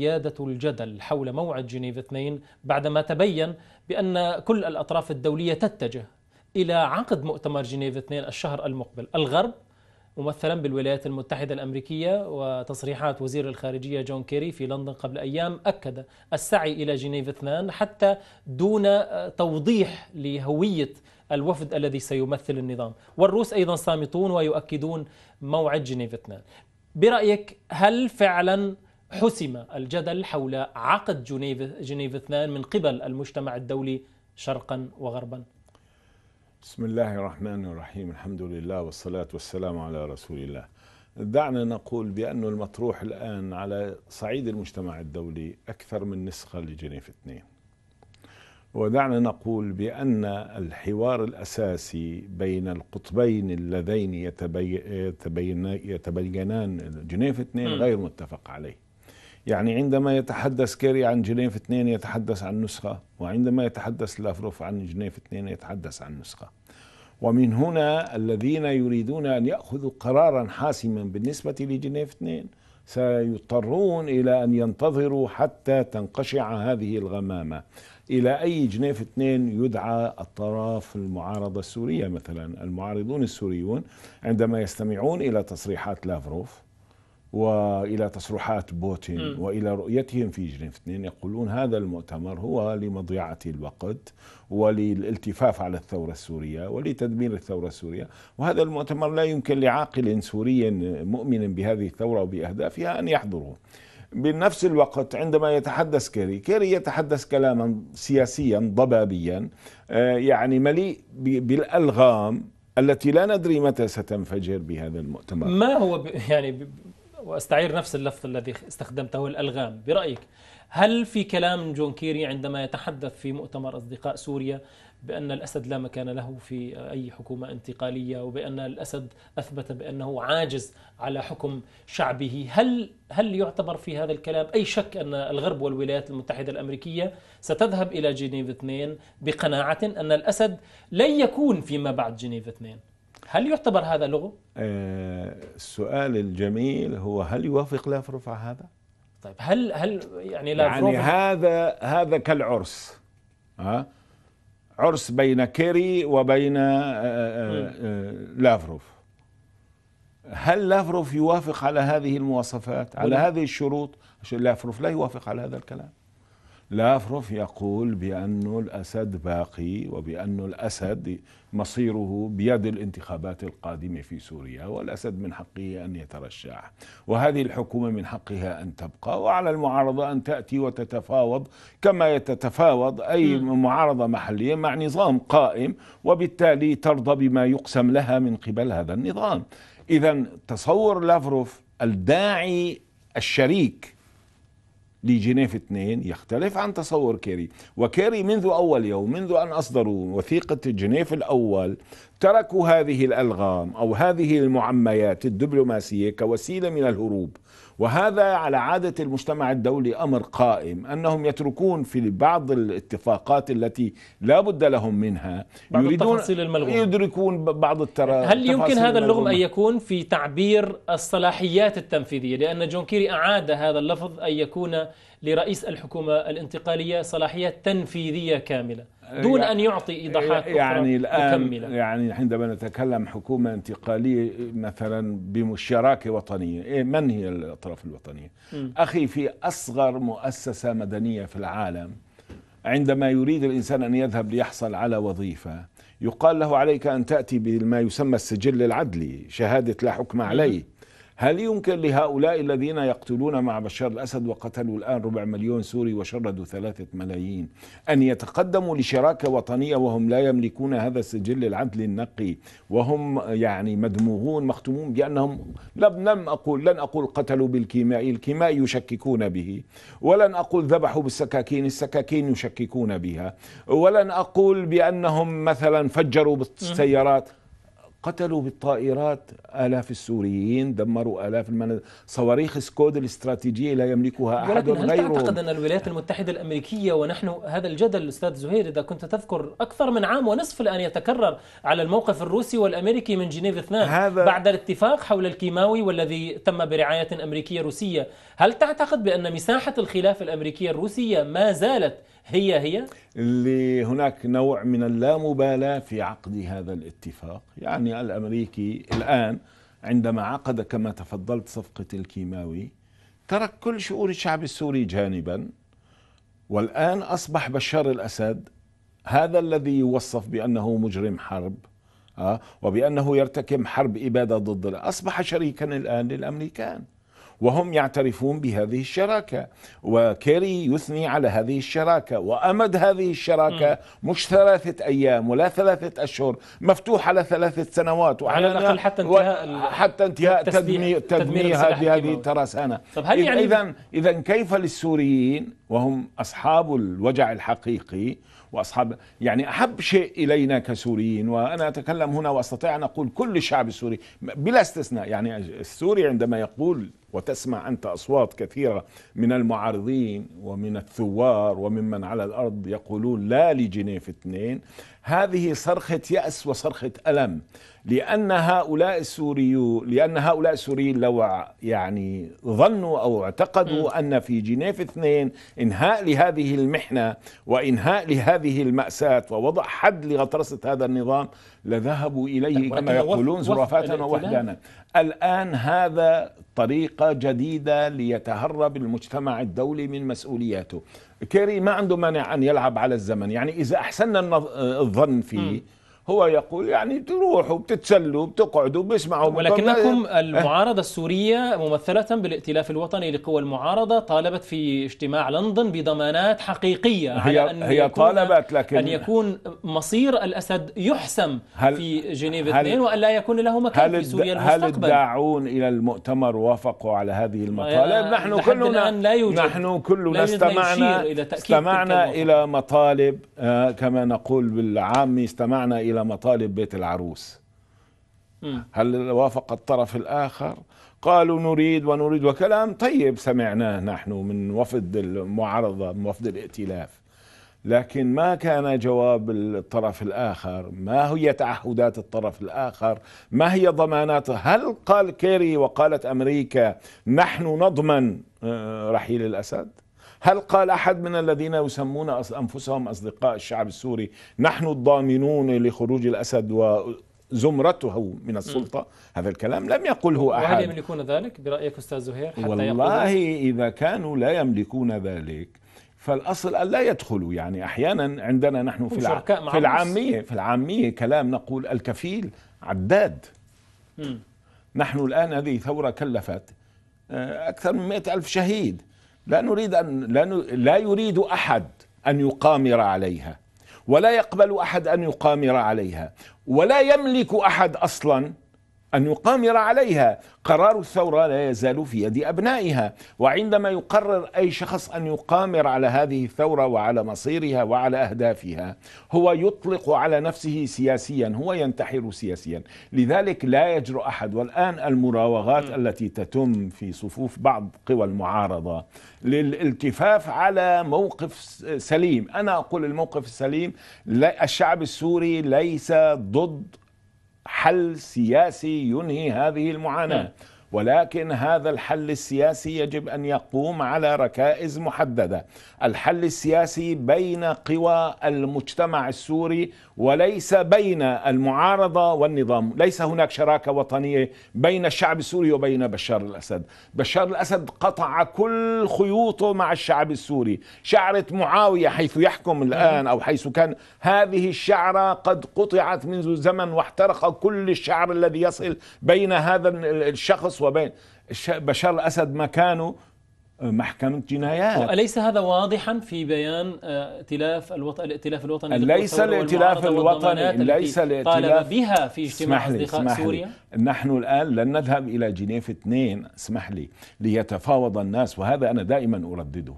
زيادة الجدل حول موعد جنيف 2 بعدما تبين بأن كل الأطراف الدولية تتجه إلى عقد مؤتمر جنيف 2 الشهر المقبل الغرب ممثلا بالولايات المتحدة الأمريكية وتصريحات وزير الخارجية جون كيري في لندن قبل أيام أكد السعي إلى جنيف 2 حتى دون توضيح لهوية الوفد الذي سيمثل النظام والروس أيضا صامتون ويؤكدون موعد جنيف 2 برأيك هل فعلا حسم الجدل حول عقد جنيف جنيف اثنان من قبل المجتمع الدولي شرقا وغربا؟ بسم الله الرحمن الرحيم، الحمد لله والصلاة والسلام على رسول الله. دعنا نقول بأن المطروح الآن على صعيد المجتمع الدولي أكثر من نسخة لجنيف اثنين. ودعنا نقول بأن الحوار الأساسي بين القطبين اللذين يتبينان جنيف اثنين غير متفق عليه يعني عندما يتحدث كيري عن جنيف اثنين يتحدث عن نسخة وعندما يتحدث لافروف عن جنيف اثنين يتحدث عن نسخة ومن هنا الذين يريدون أن يأخذوا قرارا حاسما بالنسبة لجنيف اثنين سيضطرون إلى أن ينتظروا حتى تنقشع هذه الغمامة إلى أي جنيف اثنين يدعى الطرف المعارضة السورية مثلا المعارضون السوريون عندما يستمعون إلى تصريحات لافروف والى تصريحات بوتين م. والى رؤيتهم في جنيف اثنين يقولون هذا المؤتمر هو لمضيعه الوقت وللالتفاف على الثوره السوريه ولتدمير الثوره السوريه وهذا المؤتمر لا يمكن لعاقل سوري مؤمن بهذه الثوره وباهدافها ان يحضره بنفس الوقت عندما يتحدث كيري كيري يتحدث كلاما سياسيا ضبابيا آه، يعني مليء بالالغام التي لا ندري متى ستنفجر بهذا المؤتمر ما هو يعني واستعير نفس اللفظ الذي استخدمته الالغام برايك هل في كلام جون كيري عندما يتحدث في مؤتمر اصدقاء سوريا بان الاسد لا مكان له في اي حكومه انتقاليه وبان الاسد اثبت بانه عاجز على حكم شعبه، هل هل يعتبر في هذا الكلام اي شك ان الغرب والولايات المتحده الامريكيه ستذهب الى جنيف 2 بقناعه ان الاسد لن يكون فيما بعد جنيف 2 هل يعتبر هذا لغو؟ آه، السؤال الجميل هو هل يوافق لافروف على هذا؟ طيب هل هل يعني لافروف يعني هذا هذا كالعرس ها عرس بين كيري وبين آه، آه، لافروف هل لافروف يوافق على هذه المواصفات على هذه الشروط لافروف لا يوافق على هذا الكلام لافروف يقول بأن الأسد باقي وبأن الأسد مصيره بيد الانتخابات القادمة في سوريا والأسد من حقه أن يترشح وهذه الحكومة من حقها أن تبقى وعلى المعارضة أن تأتي وتتفاوض كما يتتفاوض أي معارضة محلية مع نظام قائم وبالتالي ترضى بما يقسم لها من قبل هذا النظام إذا تصور لافروف الداعي الشريك لجنيف 2 يختلف عن تصور كيري وكيري منذ أول يوم منذ أن أصدروا وثيقة جنيف الأول تركوا هذه الألغام أو هذه المعميات الدبلوماسية كوسيلة من الهروب وهذا على عادة المجتمع الدولي أمر قائم أنهم يتركون في بعض الاتفاقات التي لا بد لهم منها بعض يريدون التفاصيل الملغومة يدركون بعض الترا هل يمكن هذا اللغم أن يكون في تعبير الصلاحيات التنفيذية لأن جون كيري أعاد هذا اللفظ أن يكون لرئيس الحكومة الانتقالية صلاحيات تنفيذية كاملة دون ان يعطي ايضاحات يعني الان مكملة. يعني عندما نتكلم حكومه انتقاليه مثلا بمشاركه وطنيه إيه، من هي الاطراف الوطنيه م. اخي في اصغر مؤسسه مدنيه في العالم عندما يريد الانسان ان يذهب ليحصل على وظيفه يقال له عليك ان تاتي بما يسمى السجل العدلي شهاده لا حكم عليه هل يمكن لهؤلاء الذين يقتلون مع بشار الأسد وقتلوا الآن ربع مليون سوري وشردوا ثلاثة ملايين أن يتقدموا لشراكة وطنية وهم لا يملكون هذا السجل العدل النقي وهم يعني مدموغون مختمون بأنهم لم, لم أقول لن أقول قتلوا بالكيماء الكيماء يشككون به ولن أقول ذبحوا بالسكاكين السكاكين يشككون بها ولن أقول بأنهم مثلا فجروا بالسيارات قتلوا بالطائرات آلاف السوريين دمروا آلاف المنازل صواريخ سكود الاستراتيجية لا يملكها أحد ولكن هل تعتقد أن الولايات المتحدة الأمريكية ونحن هذا الجدل أستاذ زهير إذا كنت تذكر أكثر من عام ونصف الآن يتكرر على الموقف الروسي والأمريكي من جنيف اثنان هذا بعد الاتفاق حول الكيماوي والذي تم برعاية أمريكية روسية هل تعتقد بأن مساحة الخلاف الأمريكية الروسية ما زالت هي هي اللي هناك نوع من اللامبالاة في عقد هذا الاتفاق يعني الأمريكي الآن عندما عقد كما تفضلت صفقة الكيماوي ترك كل شؤون الشعب السوري جانبا والآن أصبح بشار الأسد هذا الذي يوصف بأنه مجرم حرب آه، وبأنه يرتكب حرب إبادة ضد أصبح شريكا الآن للأمريكان وهم يعترفون بهذه الشراكه وكيري يثني على هذه الشراكه وامد هذه الشراكه م. مش ثلاثه ايام ولا ثلاثه اشهر مفتوح على ثلاثه سنوات وعلى الاقل حتى انتهاء حتى انتهاء تدمير تدمير هذه هذه الترسانه طب هل يعني اذا اذا كيف للسوريين وهم اصحاب الوجع الحقيقي واصحاب يعني احب شيء الينا كسوريين وانا اتكلم هنا واستطيع ان اقول كل الشعب السوري بلا استثناء يعني السوري عندما يقول وتسمع انت اصوات كثيره من المعارضين ومن الثوار وممن على الارض يقولون لا لجنيف اثنين هذه صرخه ياس وصرخه الم لأن هؤلاء السوريون لأن هؤلاء السوريين لو يعني ظنوا أو اعتقدوا م. أن في جنيف اثنين إنهاء لهذه المحنة وإنهاء لهذه المأساة ووضع حد لغطرسة هذا النظام لذهبوا إليه طيب، كما يقولون زرافات ووحدانا الآن هذا طريقة جديدة ليتهرب المجتمع الدولي من مسؤولياته كيري ما عنده مانع أن يلعب على الزمن يعني إذا أحسننا الظن فيه م. هو يقول يعني تروحوا بتتسلوا بتقعدوا بيسمعوا ولكنكم المعارضة السورية ممثلة بالائتلاف الوطني لقوى المعارضة طالبت في اجتماع لندن بضمانات حقيقية هي على أن هي يكون طالبت لكن أن يكون مصير الأسد يحسم هل في جنيف 2 وأن لا يكون له مكان في سوريا المستقبل هل الداعون إلى المؤتمر وافقوا على هذه المطالب آه، نحن كلنا لا يوجد نحن كلنا استمعنا إلى آه، استمعنا إلى مطالب كما نقول بالعامي استمعنا إلى إلى مطالب بيت العروس هل وافق الطرف الآخر قالوا نريد ونريد وكلام طيب سمعناه نحن من وفد المعارضة من وفد الائتلاف لكن ما كان جواب الطرف الآخر ما هي تعهدات الطرف الآخر ما هي ضماناته هل قال كيري وقالت أمريكا نحن نضمن آه، رحيل الأسد هل قال أحد من الذين يسمون أنفسهم أصدقاء الشعب السوري نحن الضامنون لخروج الأسد و زمرته من السلطه م. هذا الكلام لم يقله احد وهل يملكون ذلك برايك استاذ زهير حتى والله اذا كانوا لا يملكون ذلك فالاصل ان لا يدخلوا يعني احيانا عندنا نحن في, الع... في العاميه في العاميه كلام نقول الكفيل عداد م. نحن الان هذه ثوره كلفت آه، اكثر من مئة ألف شهيد لا نريد أن لا, لا يريد أحد أن يقامر عليها ولا يقبل أحد أن يقامر عليها ولا يملك أحد أصلا أن يقامر عليها قرار الثورة لا يزال في يد أبنائها وعندما يقرر أي شخص أن يقامر على هذه الثورة وعلى مصيرها وعلى أهدافها هو يطلق على نفسه سياسيا هو ينتحر سياسيا لذلك لا يجرؤ أحد والآن المراوغات م. التي تتم في صفوف بعض قوى المعارضة للالتفاف على موقف سليم أنا أقول الموقف السليم الشعب السوري ليس ضد حل سياسي ينهي هذه المعاناة نعم. ولكن هذا الحل السياسي يجب أن يقوم على ركائز محددة الحل السياسي بين قوى المجتمع السوري وليس بين المعارضة والنظام ليس هناك شراكة وطنية بين الشعب السوري وبين بشار الأسد بشار الأسد قطع كل خيوطه مع الشعب السوري شعرة معاوية حيث يحكم الآن أو حيث كان هذه الشعرة قد قطعت منذ زمن واحترق كل الشعر الذي يصل بين هذا الشخص وبين بشار الأسد مكانه محكمة جنايات أليس هذا واضحا في بيان آه، ائتلاف الوطن الائتلاف الوطني ليس الائتلاف الوطني ليس الائتلاف بها في اجتماع أصدقاء اسمح سوريا لي. نحن الآن لن نذهب إلى جنيف اثنين اسمح لي ليتفاوض الناس وهذا أنا دائما أردده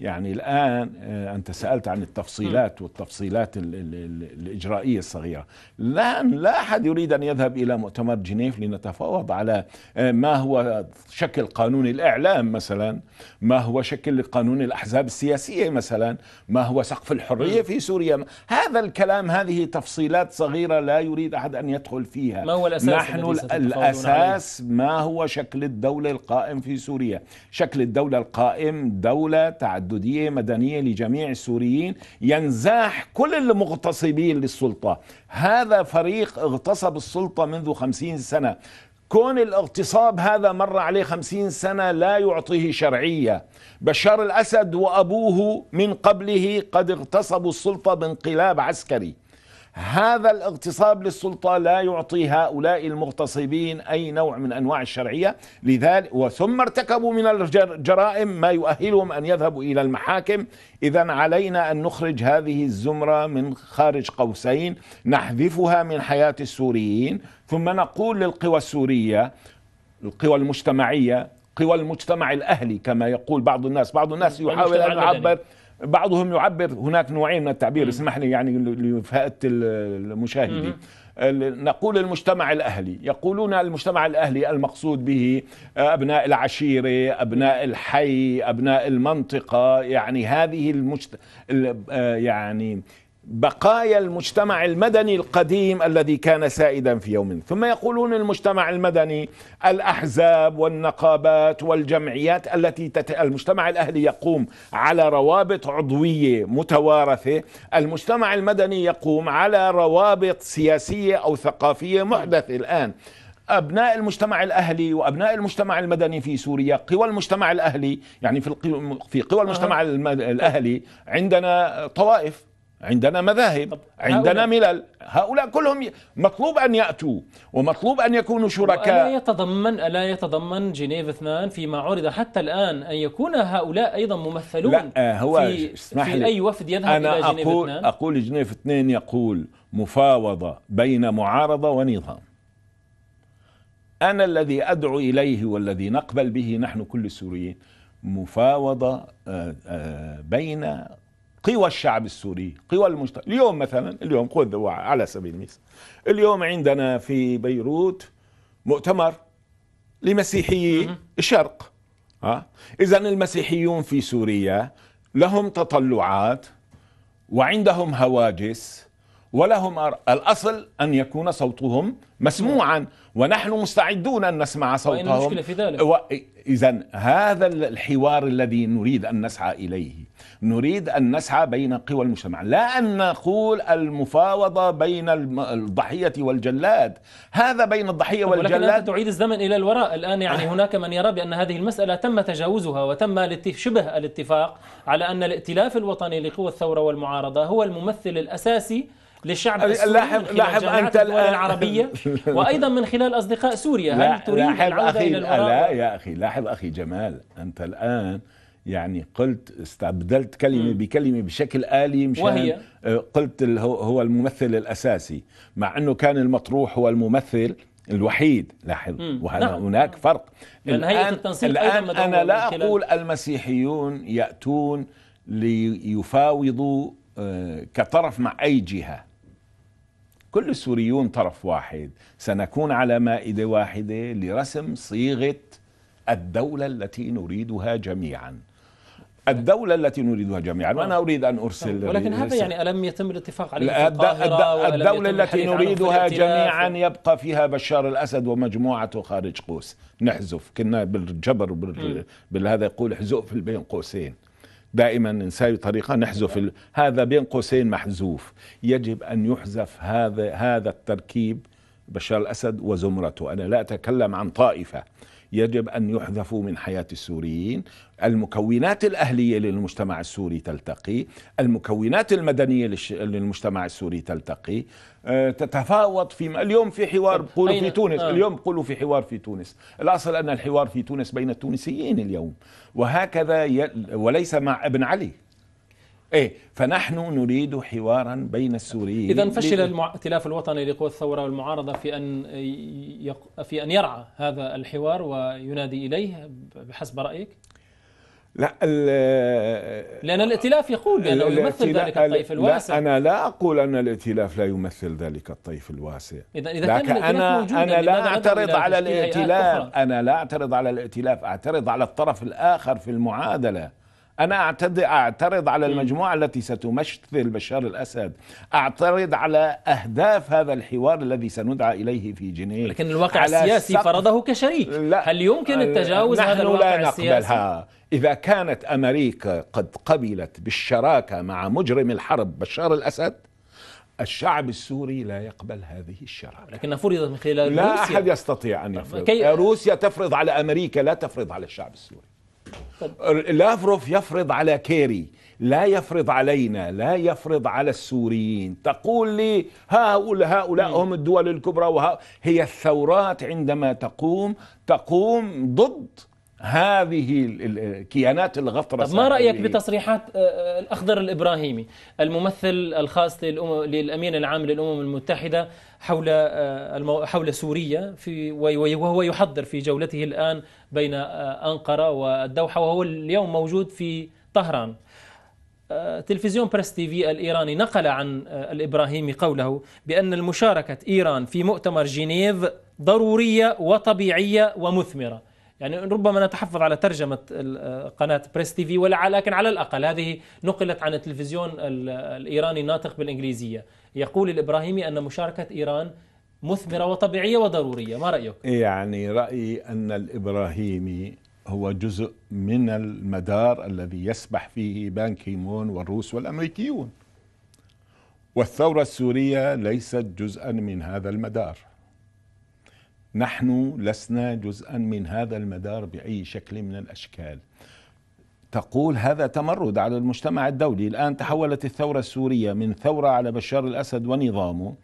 يعني الآن آه، أنت سألت عن التفصيلات والتفصيلات ال ال ال الإجرائية الصغيرة لا لا أحد يريد أن يذهب إلى مؤتمر جنيف لنتفاوض على آه، ما هو شكل قانون الإعلام مثلا ما هو شكل قانون الأحزاب السياسية مثلا ما هو سقف الحرية في سوريا هذا الكلام هذه تفصيلات صغيرة لا يريد أحد أن يدخل فيها ما هو الأساس نحن الأساس ما هو شكل الدولة القائم في سوريا شكل الدولة القائم دولة تعددية مدنية لجميع السوريين ينزاح كل المغتصبين للسلطة هذا فريق اغتصب السلطة منذ خمسين سنة كون الاغتصاب هذا مر عليه خمسين سنة لا يعطيه شرعية بشار الأسد وأبوه من قبله قد اغتصبوا السلطة بانقلاب عسكري هذا الاغتصاب للسلطة لا يعطي هؤلاء المغتصبين أي نوع من أنواع الشرعية لذلك وثم ارتكبوا من الجرائم ما يؤهلهم أن يذهبوا إلى المحاكم إذا علينا أن نخرج هذه الزمرة من خارج قوسين نحذفها من حياة السوريين ثم نقول للقوى السورية القوى المجتمعية قوى المجتمع الأهلي كما يقول بعض الناس بعض الناس يحاول أن يعبر بعضهم يعبر هناك نوعين من التعبير اسمح لي يعني لفائدة المشاهدين نقول المجتمع الأهلي يقولون المجتمع الأهلي المقصود به آه، أبناء العشيرة أبناء الحي أبناء المنطقة يعني هذه المجت... آه، يعني بقايا المجتمع المدني القديم الذي كان سائدا في يوم ثم يقولون المجتمع المدني الأحزاب والنقابات والجمعيات التي تت... المجتمع الأهلي يقوم على روابط عضوية متوارثة المجتمع المدني يقوم على روابط سياسية أو ثقافية محدثة الآن أبناء المجتمع الأهلي وأبناء المجتمع المدني في سوريا قوى المجتمع الأهلي يعني في في قوى المجتمع الأهلي عندنا طوائف عندنا مذاهب عندنا ملل هؤلاء كلهم مطلوب أن يأتوا ومطلوب أن يكونوا شركاء ألا يتضمن ألا يتضمن جنيف اثنان فيما عرض حتى الآن أن يكون هؤلاء أيضا ممثلون لا آه، هو في, اسمح في لي أي وفد يذهب أنا إلى جنيف أقول اثنان أقول جنيف اثنين يقول مفاوضة بين معارضة ونظام أنا الذي أدعو إليه والذي نقبل به نحن كل السوريين مفاوضة آه، آه، بين قوى الشعب السوري قوى المجتمع اليوم مثلا اليوم خذ على سبيل المثال اليوم عندنا في بيروت مؤتمر لمسيحيي الشرق اذا المسيحيون في سوريا لهم تطلعات وعندهم هواجس ولهم الأصل أن يكون صوتهم مسموعا ونحن مستعدون أن نسمع صوتهم المشكلة في ذلك إذا هذا الحوار الذي نريد أن نسعى إليه نريد أن نسعى بين قوى المجتمع لا أن نقول المفاوضة بين الضحية والجلاد هذا بين الضحية والجلاد ولكن تعيد الزمن إلى الوراء الآن يعني هناك من يرى بأن هذه المسألة تم تجاوزها وتم شبه الاتفاق على أن الائتلاف الوطني لقوى الثورة والمعارضة هو الممثل الأساسي للشعب السوري لاحظ لاحظ انت الان العربيه وايضا من خلال اصدقاء سوريا هل تريد لاحظ اخي إلى لا يا اخي لاحظ اخي جمال انت الان يعني قلت استبدلت كلمه م. بكلمه بشكل الي مشان وهي آه، قلت هو الممثل الاساسي مع انه كان المطروح هو الممثل الوحيد لاحظ وهذا نعم. هناك فرق لأن الان, التنسيق أنا لا أقول المسيحيون يأتون ليفاوضوا آه، كطرف مع أي جهة كل السوريون طرف واحد سنكون على مائدة واحدة لرسم صيغة الدولة التي نريدها جميعا الدولة التي نريدها جميعا وأنا آه. أريد أن أرسل ولكن هذا يعني ألم يتم الاتفاق عليه في الدولة التي نريدها جميعا يبقى فيها بشار الأسد ومجموعته خارج قوس نحذف كنا بالجبر وبال... بالهذا يقول في بين قوسين دائما نساوي طريقه نحذف ال... هذا بين قوسين محذوف يجب ان يحذف هذا هذا التركيب بشار الاسد وزمرته انا لا اتكلم عن طائفه يجب أن يحذفوا من حياة السوريين المكونات الأهلية للمجتمع السوري تلتقي المكونات المدنية للمجتمع السوري تلتقي آه، تتفاوض في اليوم في حوار بقولوا طيب، في تونس آه. اليوم بقولوا في حوار في تونس الأصل أن الحوار في تونس بين التونسيين اليوم وهكذا وليس مع ابن علي ايه فنحن نريد حوارا بين السوريين اذا فشل الائتلاف الوطني لقوى الثوره والمعارضه في ان يق... في ان يرعى هذا الحوار وينادي اليه بحسب رايك؟ لا لأن الائتلاف يقول بأنه يمثل ذلك الطيف الواسع لا أنا لا أقول أن الائتلاف لا يمثل ذلك الطيف الواسع إذا إذا لكن كان أنا أنا لا أعترض على الائتلاف أنا لا أعترض على الائتلاف أعترض على الطرف الآخر في المعادلة أنا أعتد أعترض على المجموعة التي ستمثل بشار الأسد أعترض على أهداف هذا الحوار الذي سندعى إليه في جنيف لكن الواقع السياسي سق... فرضه كشريك لا هل يمكن آه، التجاوز هذا الواقع لا السياسي؟ إذا كانت أمريكا قد قبلت بالشراكة مع مجرم الحرب بشار الأسد الشعب السوري لا يقبل هذه الشراكة لكن فرضت من خلال لا روسيا لا أحد يستطيع أن يفرض طيب، كي... روسيا تفرض على أمريكا لا تفرض على الشعب السوري لافروف يفرض على كيري لا يفرض علينا لا يفرض على السوريين تقول لي هؤلاء هؤلاء هم الدول الكبرى وهؤلاء هي الثورات عندما تقوم تقوم ضد هذه الكيانات الغطرسه طب ما رايك بتصريحات آه، آه، الاخضر الابراهيمي الممثل الخاص للامين العام للامم المتحده حول آه، حول سوريا في وهو يحضر في جولته الان بين انقره والدوحه وهو اليوم موجود في طهران تلفزيون بريس تي في الايراني نقل عن الابراهيمي قوله بان المشاركه ايران في مؤتمر جنيف ضروريه وطبيعيه ومثمره يعني ربما نتحفظ على ترجمة آه، قناة بريس تي في ولا لكن على الأقل هذه نقلت عن التلفزيون الإيراني الناطق بالإنجليزية يقول الإبراهيمي أن مشاركة إيران مثمرة وطبيعية وضرورية ما رأيك؟ يعني رأيي أن الإبراهيمي هو جزء من المدار الذي يسبح فيه بان كيمون والروس والأمريكيون والثورة السورية ليست جزءا من هذا المدار نحن لسنا جزءا من هذا المدار باي شكل من الاشكال تقول هذا تمرد على المجتمع الدولي الان تحولت الثوره السوريه من ثوره على بشار الاسد ونظامه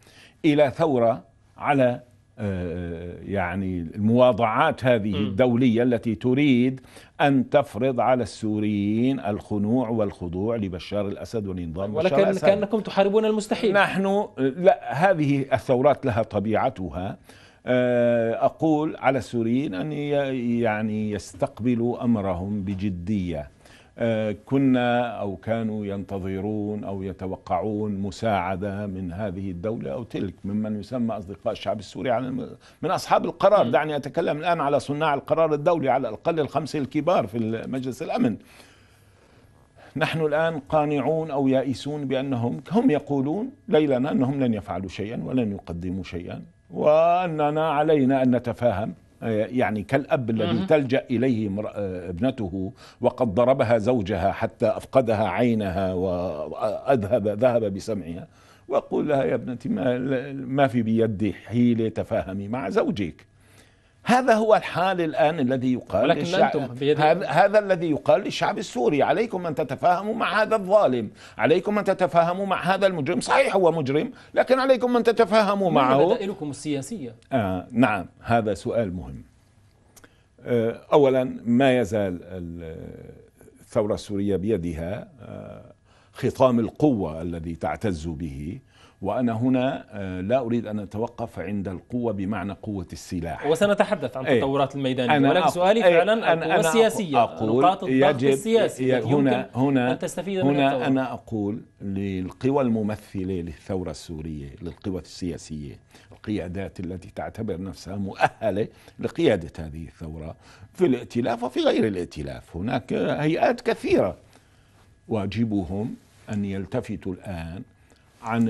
الى ثوره على آه، يعني المواضعات هذه الدولية التي تريد أن تفرض على السوريين الخنوع والخضوع لبشار الأسد ونظام ولكن بشار الأسد ولكن كأنكم تحاربون المستحيل نحن آه، لا هذه الثورات لها طبيعتها آه، أقول على السوريين أن يعني يستقبلوا أمرهم بجدية آه، كنا أو كانوا ينتظرون أو يتوقعون مساعدة من هذه الدولة أو تلك ممن يسمى أصدقاء الشعب السوري على الم... من أصحاب القرار دعني أتكلم الآن على صناع القرار الدولي على الأقل الخمسة الكبار في مجلس الأمن نحن الآن قانعون أو يائسون بأنهم هم يقولون ليلنا أنهم لن يفعلوا شيئا ولن يقدموا شيئا وأننا علينا أن نتفاهم آه، يعني كالأب الذي تلجأ إليه آه، ابنته وقد ضربها زوجها حتى أفقدها عينها وأذهب ذهب بسمعها واقول لها يا ابنتي ما, ما في بيدي حيلة تفاهمي مع زوجك هذا هو الحال الآن الذي يقال ولكن للشع... أنتم هذا... الذي يقال للشعب السوري عليكم أن تتفاهموا مع هذا الظالم عليكم أن تتفاهموا مع هذا المجرم صحيح هو مجرم لكن عليكم أن تتفاهموا معه بدائلكم السياسية آه نعم هذا سؤال مهم آه أولا ما يزال الثورة السورية بيدها آه خطام القوة الذي تعتز به وأنا هنا آه، لا أريد أن أتوقف عند القوة بمعنى قوة السلاح وسنتحدث عن إيه. التطورات الميدانية أنا ولكن سؤالي إيه، فعلا القوة السياسية أقول نقاط الضغط السياسي هنا هنا أن تستفيد هنا من أنا أقول للقوى الممثلة للثورة السورية للقوى السياسية القيادات التي تعتبر نفسها مؤهلة لقيادة هذه الثورة في الائتلاف وفي غير الائتلاف هناك هيئات كثيرة واجبهم أن يلتفتوا الآن عن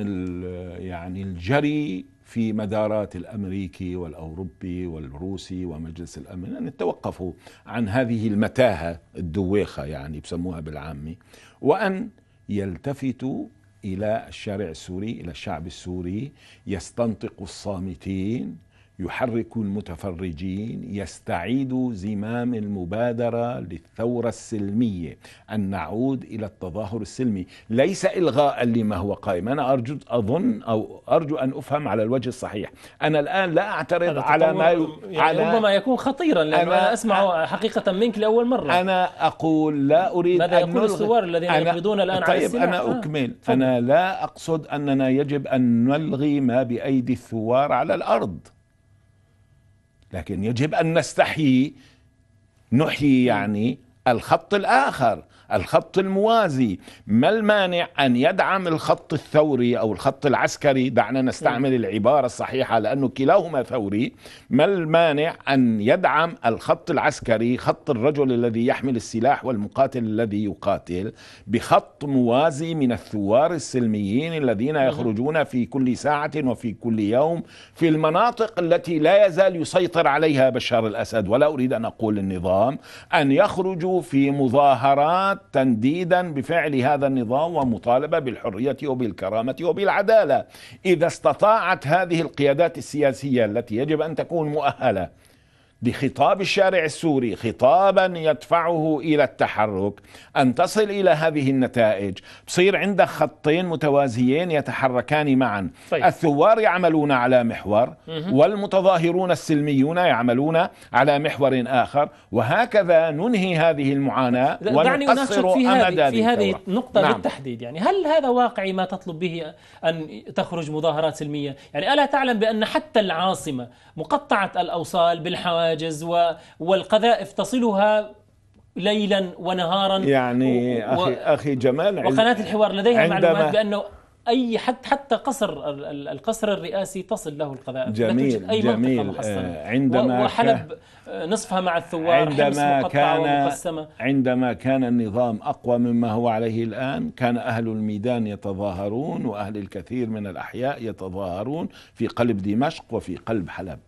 يعني الجري في مدارات الامريكي والاوروبي والروسي ومجلس الامن ان يتوقفوا عن هذه المتاهه الدويخه يعني بسموها بالعامي وان يلتفتوا الى الشارع السوري الى الشعب السوري يستنطق الصامتين يحرك المتفرجين يستعيد زمام المبادرة للثورة السلمية أن نعود إلى التظاهر السلمي ليس إلغاء لما هو قائم أنا أرجو أظن أو أرجو أن أفهم على الوجه الصحيح أنا الآن لا أعترض على ما ي... يعني على ربما يكون خطيرا لأن أنا, أنا أسمع حقيقة منك لأول مرة أنا أقول لا أريد ماذا أن يقول الثوار الذين أنا... يقبضون الآن طيب على السلاح أنا آه، أكمل آه. أنا لا أقصد أننا يجب أن نلغي ما بأيدي الثوار على الأرض لكن يجب ان نستحيي نحيي يعني الخط الاخر الخط الموازي ما المانع أن يدعم الخط الثوري أو الخط العسكري دعنا نستعمل نعم. العبارة الصحيحة لأنه كلاهما ثوري ما المانع أن يدعم الخط العسكري خط الرجل الذي يحمل السلاح والمقاتل الذي يقاتل بخط موازي من الثوار السلميين الذين نعم. يخرجون في كل ساعة وفي كل يوم في المناطق التي لا يزال يسيطر عليها بشار الأسد ولا أريد أن أقول النظام أن يخرجوا في مظاهرات تنديدا بفعل هذا النظام ومطالبه بالحريه وبالكرامه وبالعداله اذا استطاعت هذه القيادات السياسيه التي يجب ان تكون مؤهله بخطاب الشارع السوري خطابا يدفعه الى التحرك ان تصل الى هذه النتائج بصير عندك خطين متوازيين يتحركان معا طيب. الثوار يعملون على محور والمتظاهرون السلميون يعملون على محور اخر وهكذا ننهي هذه المعاناه ونقصر في هذه في هذه النقطه نعم. بالتحديد يعني هل هذا واقعي ما تطلب به ان تخرج مظاهرات سلميه يعني الا تعلم بان حتى العاصمه مقطعه الاوصال بالحواجز و... والقذائف تصلها ليلا ونهارا يعني و أخي, أخي جمال وقناة الحوار لديها معلومات بأنه أي حتى حتى قصر القصر الرئاسي تصل له القذائف جميل أي جميل آه، عندما وحلب نصفها مع الثوار عندما كان عندما كان النظام أقوى مما هو عليه الآن كان أهل الميدان يتظاهرون وأهل الكثير من الأحياء يتظاهرون في قلب دمشق وفي قلب حلب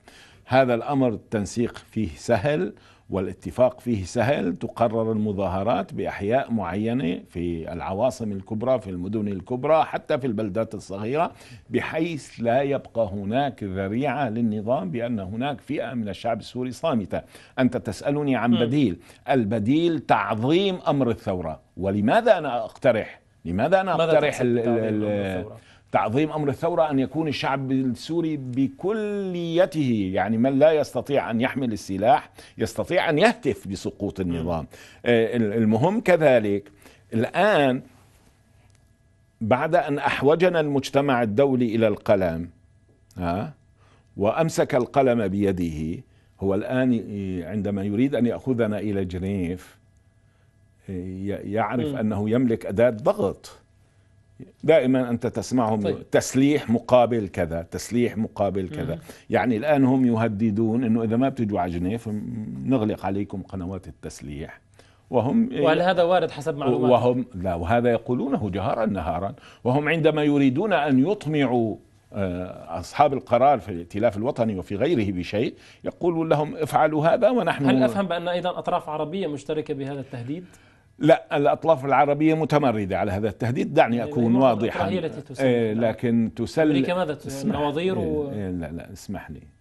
هذا الامر التنسيق فيه سهل والاتفاق فيه سهل تقرر المظاهرات باحياء معينه في العواصم الكبرى في المدن الكبرى حتى في البلدات الصغيره بحيث لا يبقى هناك ذريعه للنظام بان هناك فئه من الشعب السوري صامته انت تسالني عن بديل البديل تعظيم امر الثوره ولماذا انا اقترح لماذا انا اقترح ماذا تعظيم امر الثوره ان يكون الشعب السوري بكليته يعني من لا يستطيع ان يحمل السلاح يستطيع ان يهتف بسقوط النظام آه، المهم كذلك الان بعد ان احوجنا المجتمع الدولي الى القلم ها وامسك القلم بيده هو الان عندما يريد ان ياخذنا الى جنيف آه، يعرف انه يملك اداه ضغط دائما انت تسمعهم طيب. تسليح مقابل كذا تسليح مقابل كذا مم. يعني الان هم يهددون انه اذا ما بتجوا على جنيف نغلق عليكم قنوات التسليح وهم إيه، وهل هذا وارد حسب معلومات وهم لا وهذا يقولونه جهارا نهارا وهم عندما يريدون ان يطمعوا آه، اصحاب القرار في الائتلاف الوطني وفي غيره بشيء يقولون لهم افعلوا هذا ونحن هل افهم بان ايضا اطراف عربيه مشتركه بهذا التهديد لا الأطراف العربية متمردة على هذا التهديد دعني أكون واضحا إيه لكن تسلم أمريكا ماذا نواظير و... إيه،, إيه لا لا اسمح لي إيه،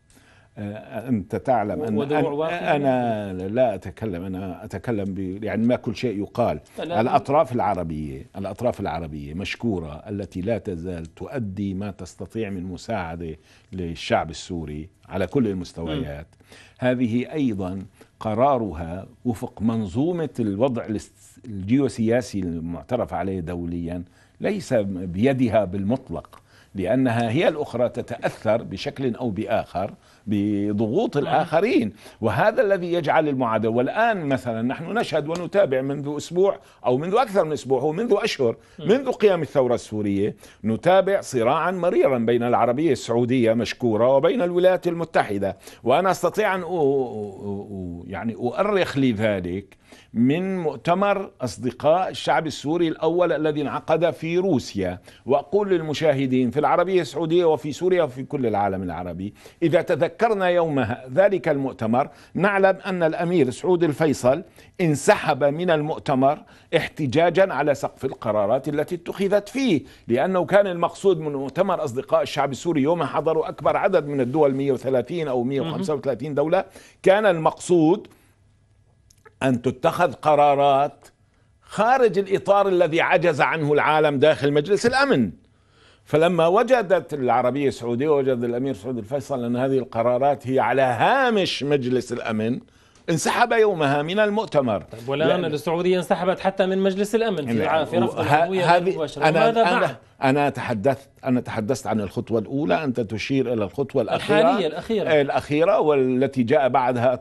أنت تعلم أن أنا لا أتكلم أنا أتكلم ب يعني ما كل شيء يقال الأطراف العربية الأطراف العربية مشكورة التي لا تزال تؤدي ما تستطيع من مساعدة للشعب السوري على كل المستويات م. هذه أيضا قرارها وفق منظومة الوضع الاست الجيوسياسي المعترف عليه دوليا ليس بيدها بالمطلق لأنها هي الأخرى تتأثر بشكل أو بآخر بضغوط نعم. الآخرين وهذا الذي يجعل المعادلة والآن مثلا نحن نشهد ونتابع منذ أسبوع أو منذ أكثر من أسبوع ومنذ منذ أشهر منذ قيام الثورة السورية نتابع صراعا مريرا بين العربية السعودية مشكورة وبين الولايات المتحدة وأنا أستطيع أن يعني أؤرخ لذلك من مؤتمر أصدقاء الشعب السوري الأول الذي انعقد في روسيا وأقول للمشاهدين في العربية السعودية وفي سوريا وفي كل العالم العربي إذا تذكرنا يومها ذلك المؤتمر نعلم أن الأمير سعود الفيصل انسحب من المؤتمر احتجاجا على سقف القرارات التي اتخذت فيه لأنه كان المقصود من مؤتمر أصدقاء الشعب السوري يوم حضروا أكبر عدد من الدول 130 أو 135 دولة كان المقصود ان تتخذ قرارات خارج الاطار الذي عجز عنه العالم داخل مجلس الامن فلما وجدت العربيه السعوديه وجد الامير سعود الفيصل ان هذه القرارات هي على هامش مجلس الامن انسحب يومها من المؤتمر طيب والان السعوديه انسحبت حتى من مجلس الامن في, في رفض العضويه أنا, أنا, انا تحدثت انا تحدثت عن الخطوه الاولى انت تشير الى الخطوه الاخيره الحاليه الاخيره الاخيره والتي جاء بعدها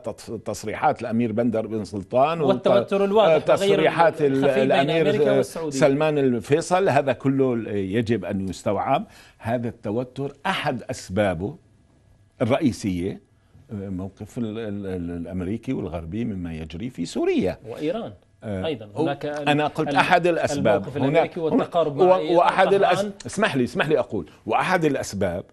تصريحات الامير بندر بن سلطان والتوتر الواضح آه، تصريحات الامير آه، سلمان الفيصل هذا كله يجب ان يستوعب هذا التوتر احد اسبابه الرئيسيه موقف الامريكي والغربي مما يجري في سوريا وايران آه، ايضا هناك انا قلت احد الاسباب الموقف هناك والتقارب واحد الأس... اسمح لي اسمح لي اقول واحد الاسباب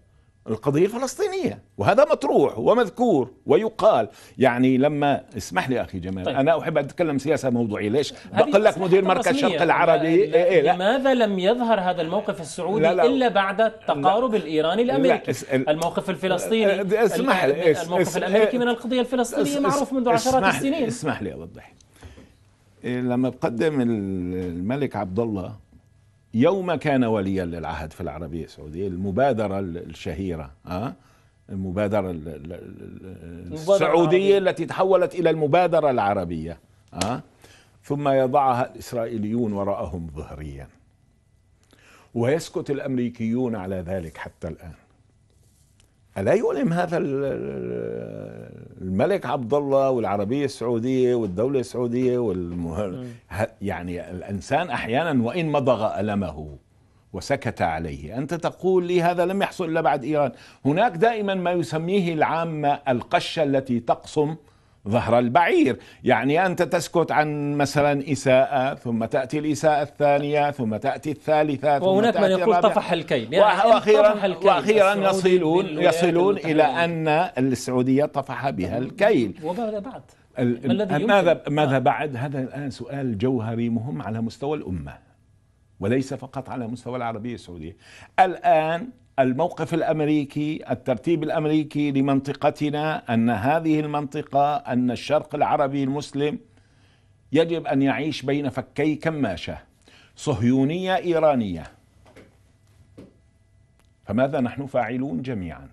القضية الفلسطينية وهذا مطروح ومذكور ويقال يعني لما اسمح لي أخي جمال طيب. أنا أحب أن أتكلم سياسة موضوعية ليش بقول لك مدير مركز الشرق العربي لا إيه،, إيه لا. لماذا لم يظهر هذا الموقف السعودي لا لا. إلا بعد التقارب لا. الإيراني الأمريكي لا. الموقف الفلسطيني أه، أه، اسمح لي الموقف الأمريكي من أه، القضية الفلسطينية معروف منذ عشرات السنين اسمح لي أوضح إيه، لما بقدم الملك عبد الله يوم كان وليا للعهد في العربية السعودية المبادرة الشهيرة ها آه؟ المبادرة السعودية التي تحولت إلى المبادرة العربية ها آه؟ ثم يضعها الإسرائيليون وراءهم ظهريا ويسكت الأمريكيون على ذلك حتى الآن ألا يؤلم هذا الملك عبد الله والعربية السعودية والدولة السعودية والمه... يعني الإنسان أحيانا وإن مضغ ألمه وسكت عليه أنت تقول لي هذا لم يحصل إلا بعد إيران هناك دائما ما يسميه العامة القشة التي تقصم ظهر البعير يعني أنت تسكت عن مثلا إساءة ثم تأتي الإساءة الثانية ثم تأتي الثالثة ثم وهناك تأتي من يقول طفح الكيل يعني وأخيرا, الكيل وأخيرا يصلون يصلون إلى أن السعودية طفح بها الكيل وماذا بعد؟ ماذا آه. ماذا بعد؟ هذا الآن سؤال جوهري مهم على مستوى الأمة وليس فقط على مستوى العربية السعودية الآن الموقف الامريكي الترتيب الامريكي لمنطقتنا ان هذه المنطقه ان الشرق العربي المسلم يجب ان يعيش بين فكي كماشه صهيونيه ايرانيه فماذا نحن فاعلون جميعا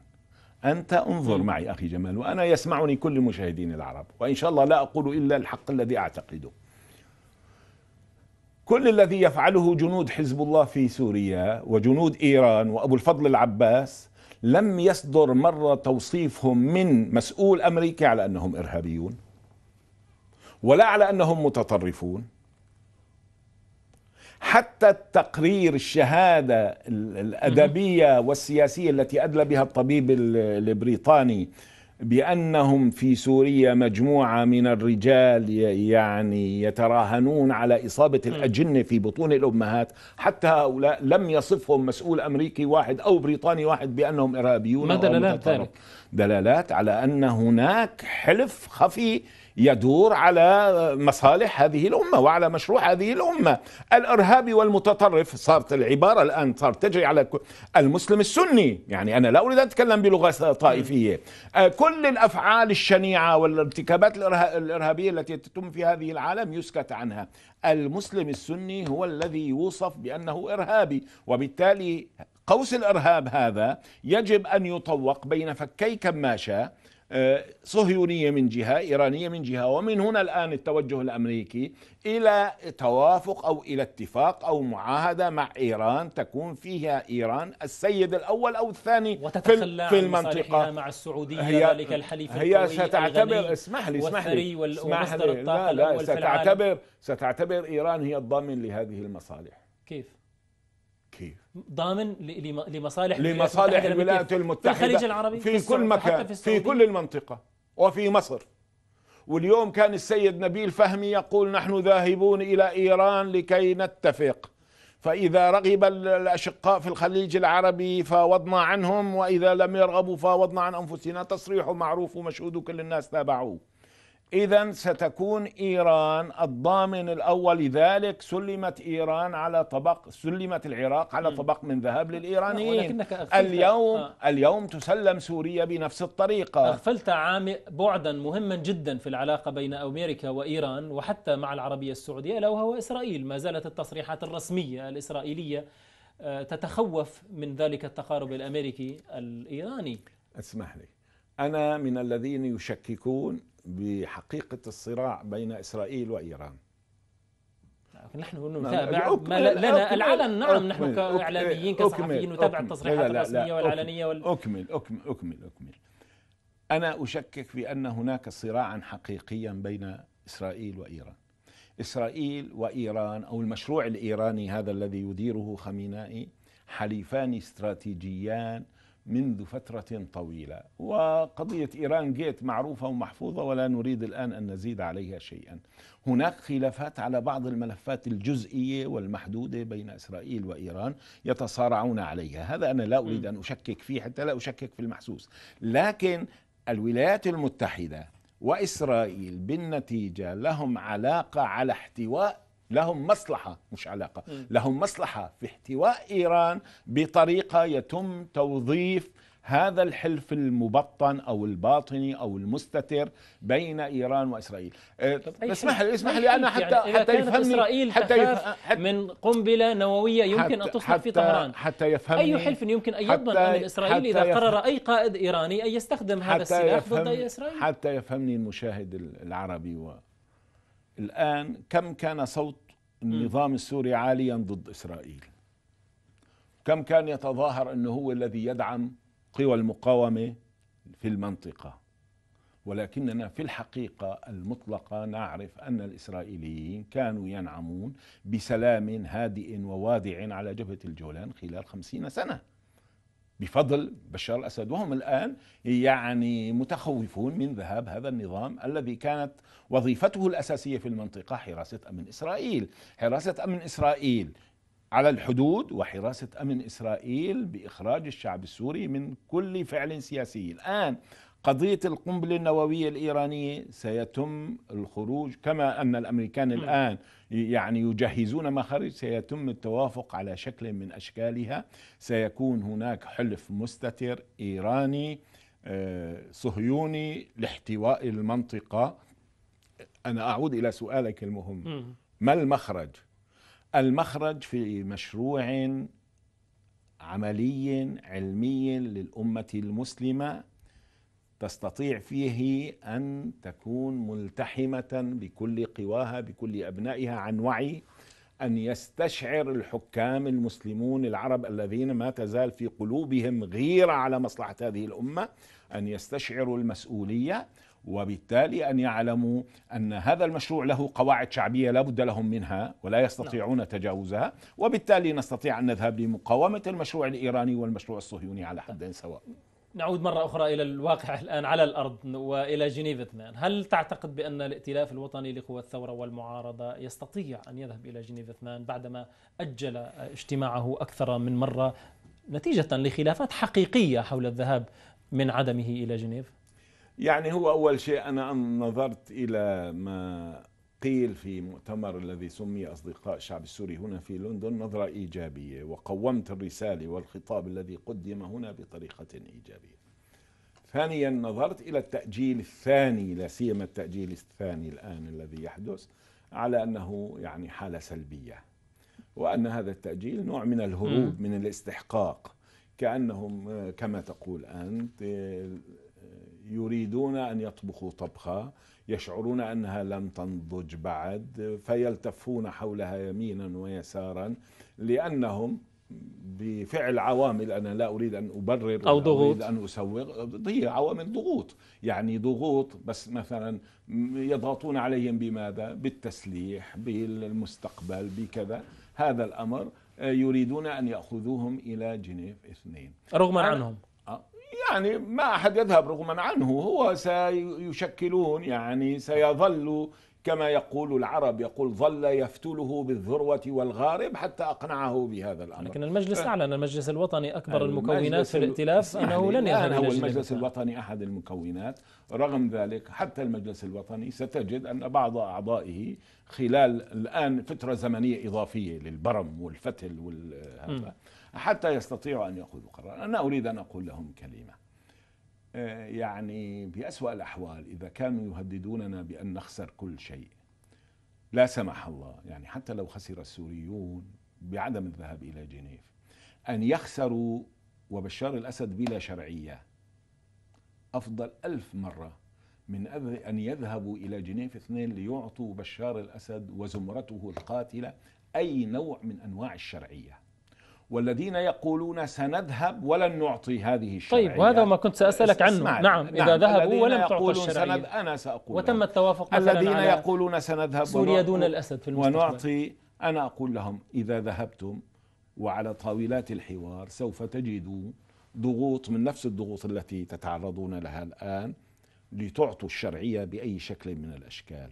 انت انظر معي اخي جمال وانا يسمعني كل المشاهدين العرب وان شاء الله لا اقول الا الحق الذي اعتقده كل الذي يفعله جنود حزب الله في سوريا وجنود إيران وأبو الفضل العباس لم يصدر مرة توصيفهم من مسؤول أمريكي على أنهم إرهابيون ولا على أنهم متطرفون حتى التقرير الشهادة الأدبية والسياسية التي أدلى بها الطبيب البريطاني بأنهم في سوريا مجموعة من الرجال يعني يتراهنون على إصابة الأجنة في بطون الأمهات حتى هؤلاء لم يصفهم مسؤول أمريكي واحد أو بريطاني واحد بأنهم إرهابيون ما دلالات ذلك؟ دلالات على أن هناك حلف خفي يدور على مصالح هذه الأمة وعلى مشروع هذه الأمة الإرهابي والمتطرف صارت العبارة الآن صارت تجري على المسلم السني يعني أنا لا أريد أن أتكلم بلغة طائفية آه، كل الأفعال الشنيعة والارتكابات الإرهابية التي تتم في هذه العالم يسكت عنها المسلم السني هو الذي يوصف بأنه إرهابي وبالتالي قوس الإرهاب هذا يجب أن يطوق بين فكي كماشة آه، صهيونية من جهة إيرانية من جهة ومن هنا الآن التوجه الأمريكي إلى توافق أو إلى اتفاق أو معاهدة مع إيران تكون فيها إيران السيد الأول أو الثاني وتتخلى في المنطقة مع السعودية هي ذلك الحليف هي ستعتبر اسمح لي اسمح لي اسمح لي لا لا ستعتبر ستعتبر إيران هي الضامن لهذه المصالح كيف؟ كيف ضامن لمصالح لمصالح الولايات المتحدة في الخليج العربي في, في كل مكان في, في كل المنطقة وفي مصر واليوم كان السيد نبيل فهمي يقول نحن ذاهبون إلى إيران لكي نتفق فإذا رغب الأشقاء في الخليج العربي فاوضنا عنهم وإذا لم يرغبوا فاوضنا عن أنفسنا تصريح معروف ومشهود كل الناس تابعوه إذا ستكون إيران الضامن الأول لذلك سلمت إيران على طبق سلمت العراق على طبق من ذهب للإيرانيين اليوم آه. اليوم تسلم سوريا بنفس الطريقة أغفلت عام بعدا مهما جدا في العلاقة بين أمريكا وإيران وحتى مع العربية السعودية ألا وهو إسرائيل ما زالت التصريحات الرسمية الإسرائيلية آه، تتخوف من ذلك التقارب الأمريكي الإيراني اسمح لي أنا من الذين يشككون بحقيقة الصراع بين إسرائيل وإيران نحن نتابع نعم، ما لنا العلن نعم نحن كإعلاميين كصحفيين نتابع التصريحات الرسمية والعلنية وال... أكمل أكمل أكمل أكمل أنا أشكك في أن هناك صراعا حقيقيا بين إسرائيل وإيران إسرائيل وإيران أو المشروع الإيراني هذا الذي يديره خمينائي حليفان استراتيجيان منذ فترة طويلة وقضية إيران جيت معروفة ومحفوظة ولا نريد الآن أن نزيد عليها شيئا هناك خلافات على بعض الملفات الجزئية والمحدودة بين إسرائيل وإيران يتصارعون عليها هذا أنا لا أريد أن أشكك فيه حتى لا أشكك في المحسوس لكن الولايات المتحدة وإسرائيل بالنتيجة لهم علاقة على احتواء لهم مصلحة مش علاقة م. لهم مصلحة في احتواء إيران بطريقة يتم توظيف هذا الحلف المبطن او الباطني او المستتر بين ايران واسرائيل أه، طيب، اسمح لي اسمح لي انا حتى يعني حتى يفهمني اسرائيل حتى يفهم من قنبله نوويه يمكن ان تصنع في طهران حتى يفهمني اي حلف يمكن ان يضمن ان اسرائيل اذا قرر اي قائد ايراني ان يستخدم هذا السلاح ضد اسرائيل حتى يفهمني المشاهد العربي و الآن كم كان صوت النظام السوري عاليا ضد إسرائيل كم كان يتظاهر أنه هو الذي يدعم قوى المقاومة في المنطقة ولكننا في الحقيقة المطلقة نعرف أن الإسرائيليين كانوا ينعمون بسلام هادئ ووادع على جبهة الجولان خلال خمسين سنة بفضل بشار الاسد وهم الان يعني متخوفون من ذهاب هذا النظام الذي كانت وظيفته الاساسيه في المنطقه حراسه امن اسرائيل، حراسه امن اسرائيل على الحدود وحراسه امن اسرائيل باخراج الشعب السوري من كل فعل سياسي، الان قضية القنبلة النووية الإيرانية سيتم الخروج كما أن الأمريكان الآن يعني يجهزون مخارج سيتم التوافق على شكل من أشكالها سيكون هناك حلف مستتر إيراني آه، صهيوني لاحتواء المنطقة أنا أعود إلى سؤالك المهم ما المخرج؟ المخرج في مشروع عملي علمي للأمة المسلمة تستطيع فيه ان تكون ملتحمه بكل قواها بكل ابنائها عن وعي ان يستشعر الحكام المسلمون العرب الذين ما تزال في قلوبهم غيره على مصلحه هذه الامه ان يستشعروا المسؤوليه وبالتالي ان يعلموا ان هذا المشروع له قواعد شعبيه لا بد لهم منها ولا يستطيعون نعم. تجاوزها وبالتالي نستطيع ان نذهب لمقاومه المشروع الايراني والمشروع الصهيوني على حد سواء نعود مرة أخرى إلى الواقع الآن على الأرض وإلى جنيف اثنان هل تعتقد بأن الائتلاف الوطني لقوى الثورة والمعارضة يستطيع أن يذهب إلى جنيف اثنان بعدما أجل اجتماعه أكثر من مرة نتيجة لخلافات حقيقية حول الذهاب من عدمه إلى جنيف؟ يعني هو أول شيء أنا نظرت إلى ما قيل في مؤتمر الذي سمي أصدقاء الشعب السوري هنا في لندن نظرة إيجابية وقومت الرسالة والخطاب الذي قدم هنا بطريقة إيجابية ثانيا نظرت إلى التأجيل الثاني لا سيما التأجيل الثاني الآن الذي يحدث على أنه يعني حالة سلبية وأن هذا التأجيل نوع من الهروب من الاستحقاق كأنهم كما تقول أنت يريدون ان يطبخوا طبخه يشعرون انها لم تنضج بعد فيلتفون حولها يمينا ويسارا لانهم بفعل عوامل انا لا اريد ان ابرر او ضغوط اريد ان اسوغ هي عوامل ضغوط يعني ضغوط بس مثلا يضغطون عليهم بماذا؟ بالتسليح بالمستقبل بكذا هذا الامر آه، يريدون ان ياخذوهم الى جنيف اثنين رغما عنهم يعني ما أحد يذهب رغما عنه هو سيشكلون يعني سيظل كما يقول العرب يقول ظل يفتله بالذروة والغارب حتى أقنعه بهذا الأمر لكن المجلس أعلن المجلس الوطني أكبر المكونات في الائتلاف أنه يعني لن يذهب هو المجلس الوطني أحد المكونات رغم ذلك حتى المجلس الوطني ستجد أن بعض أعضائه خلال الآن فترة زمنية إضافية للبرم والفتل وهذا حتى يستطيعوا أن يأخذوا قرار أنا أريد أن أقول لهم كلمة آه، يعني بأسوأ الأحوال إذا كانوا يهددوننا بأن نخسر كل شيء لا سمح الله يعني حتى لو خسر السوريون بعدم الذهاب إلى جنيف أن يخسروا وبشار الأسد بلا شرعية أفضل ألف مرة من أن يذهبوا إلى جنيف اثنين ليعطوا بشار الأسد وزمرته القاتلة أي نوع من أنواع الشرعية والذين يقولون سنذهب ولن نعطي هذه طيب، الشرعية طيب وهذا ما كنت سأسألك عنه نعم, نعم إذا ذهبوا ولم تعطوا الشرعية سند أنا سأقول وتم التوافق الذين يقولون سنذهب سوريا دون الأسد في المستقبل ونعطي أنا أقول لهم إذا ذهبتم وعلى طاولات الحوار سوف تجدوا ضغوط من نفس الضغوط التي تتعرضون لها الآن لتعطوا الشرعية بأي شكل من الأشكال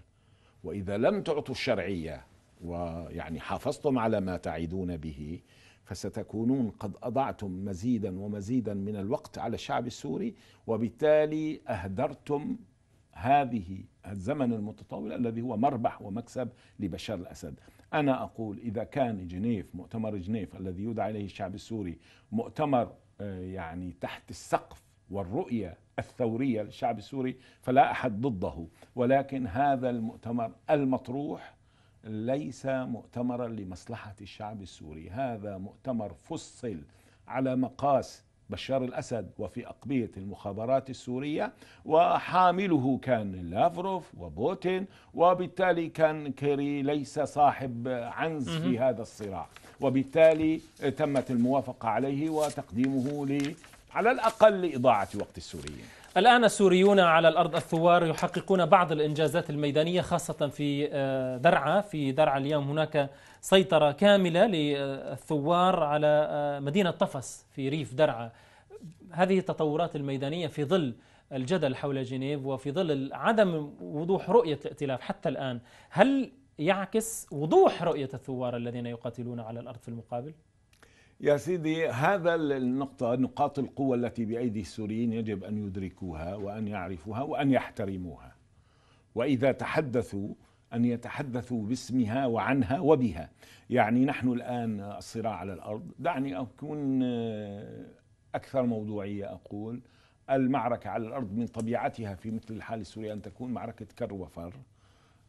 وإذا لم تعطوا الشرعية ويعني حافظتم على ما تعدون به فستكونون قد أضعتم مزيدا ومزيدا من الوقت على الشعب السوري وبالتالي أهدرتم هذه الزمن المتطاول الذي هو مربح ومكسب لبشار الأسد أنا أقول إذا كان جنيف مؤتمر جنيف الذي يدعى إليه الشعب السوري مؤتمر آه، يعني تحت السقف والرؤية الثورية للشعب السوري فلا أحد ضده ولكن هذا المؤتمر المطروح ليس مؤتمرا لمصلحة الشعب السوري هذا مؤتمر فصل على مقاس بشار الأسد وفي أقبية المخابرات السورية وحامله كان لافروف وبوتين وبالتالي كان كيري ليس صاحب عنز في هذا الصراع وبالتالي تمت الموافقة عليه وتقديمه على الأقل لإضاعة وقت السوريين الآن السوريون على الأرض الثوار يحققون بعض الإنجازات الميدانية خاصة في آه، درعا في درعا اليوم هناك سيطرة كاملة للثوار على آه، مدينة طفس في ريف درعا هذه التطورات الميدانية في ظل الجدل حول جنيف وفي ظل عدم وضوح رؤية الائتلاف حتى الآن هل يعكس وضوح رؤية الثوار الذين يقاتلون على الأرض في المقابل؟ يا سيدي هذا النقطة نقاط القوة التي بأيدي السوريين يجب أن يدركوها وأن يعرفوها وأن يحترموها وإذا تحدثوا أن يتحدثوا باسمها وعنها وبها يعني نحن الآن الصراع على الأرض دعني أكون آه، أكثر موضوعية أقول المعركة على الأرض من طبيعتها في مثل الحال السوري أن تكون معركة كر وفر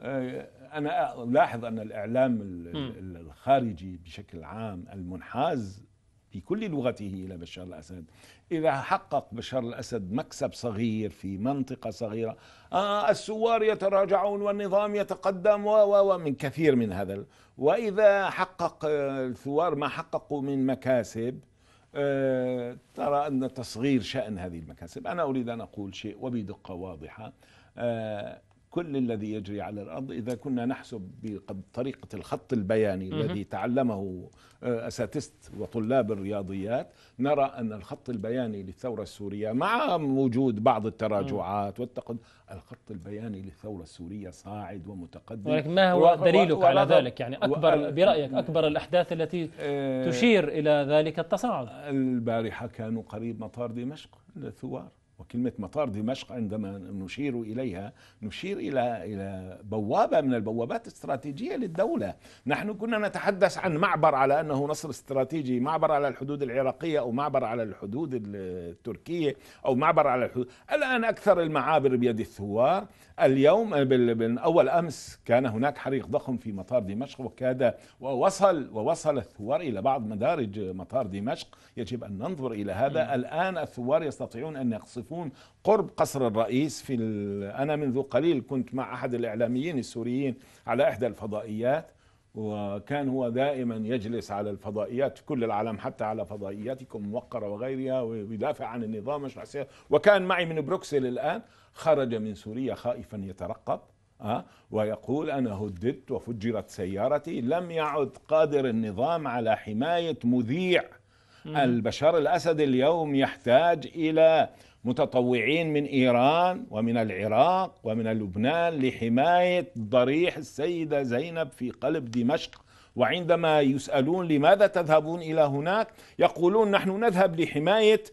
آه، انا الاحظ ان الاعلام الخارجي بشكل عام المنحاز بكل لغته الى بشار الاسد اذا حقق بشار الاسد مكسب صغير في منطقه صغيره آه الثوار يتراجعون والنظام يتقدم و ومن كثير من هذا واذا حقق آه، الثوار ما حققوا من مكاسب آه ترى ان تصغير شان هذه المكاسب انا اريد ان اقول شيء وبدقه واضحه آه كل الذي يجري على الأرض إذا كنا نحسب بطريقة الخط البياني الذي تعلمه آه، أساتذة وطلاب الرياضيات نرى أن الخط البياني للثورة السورية مع وجود بعض التراجعات والتقدم الخط البياني للثورة السورية صاعد ومتقدم ولكن ما هو دليلك على ذلك يعني أكبر برأيك أكبر الأحداث التي آه، تشير إلى ذلك التصاعد البارحة كانوا قريب مطار دمشق الثوار وكلمة مطار دمشق عندما نشير إليها نشير إلى إلى بوابة من البوابات الاستراتيجية للدولة نحن كنا نتحدث عن معبر على أنه نصر استراتيجي معبر على الحدود العراقية أو معبر على الحدود التركية أو معبر على الحدود الآن أكثر المعابر بيد الثوار اليوم من أول أمس كان هناك حريق ضخم في مطار دمشق وكاد ووصل ووصل الثوار إلى بعض مدارج مطار دمشق يجب أن ننظر إلى هذا الآن الثوار يستطيعون أن يقصفوا يصفون قرب قصر الرئيس في أنا منذ قليل كنت مع أحد الإعلاميين السوريين على إحدى الفضائيات وكان هو دائما يجلس على الفضائيات كل العالم حتى على فضائياتكم موقرة وغيرها ويدافع عن النظام وكان معي من بروكسل الآن خرج من سوريا خائفا يترقب أه؟ ويقول أنا هددت وفجرت سيارتي لم يعد قادر النظام على حماية مذيع البشار الأسد اليوم يحتاج إلى متطوعين من ايران ومن العراق ومن لبنان لحمايه ضريح السيده زينب في قلب دمشق وعندما يسالون لماذا تذهبون الى هناك يقولون نحن نذهب لحمايه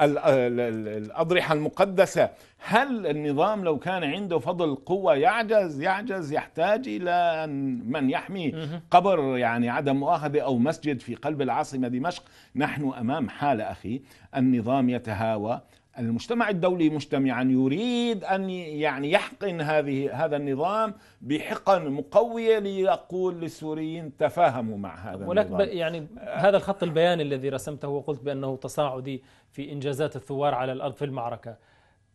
الأضرحة المقدسة هل النظام لو كان عنده فضل قوة يعجز يعجز يحتاج إلى من يحمي قبر يعني عدم مؤاخذة أو مسجد في قلب العاصمة دمشق نحن أمام حالة أخي النظام يتهاوى المجتمع الدولي مجتمعا يريد ان يعني يحقن هذه هذا النظام بحقن مقويه ليقول للسوريين تفاهموا مع هذا ولكن يعني هذا الخط البياني الذي رسمته وقلت بانه تصاعدي في انجازات الثوار على الارض في المعركه